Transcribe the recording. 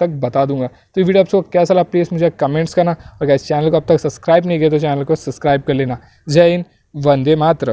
तक बता दूंगा तो ये वीडियो आपको कैसा लगा प्लीज़ मुझे कमेंट्स करना और गैस चैनल को अब तक सब्सक्राइब नहीं किया तो चैनल को सब्सक्राइब कर लेना जय हिंद वंदे मातरम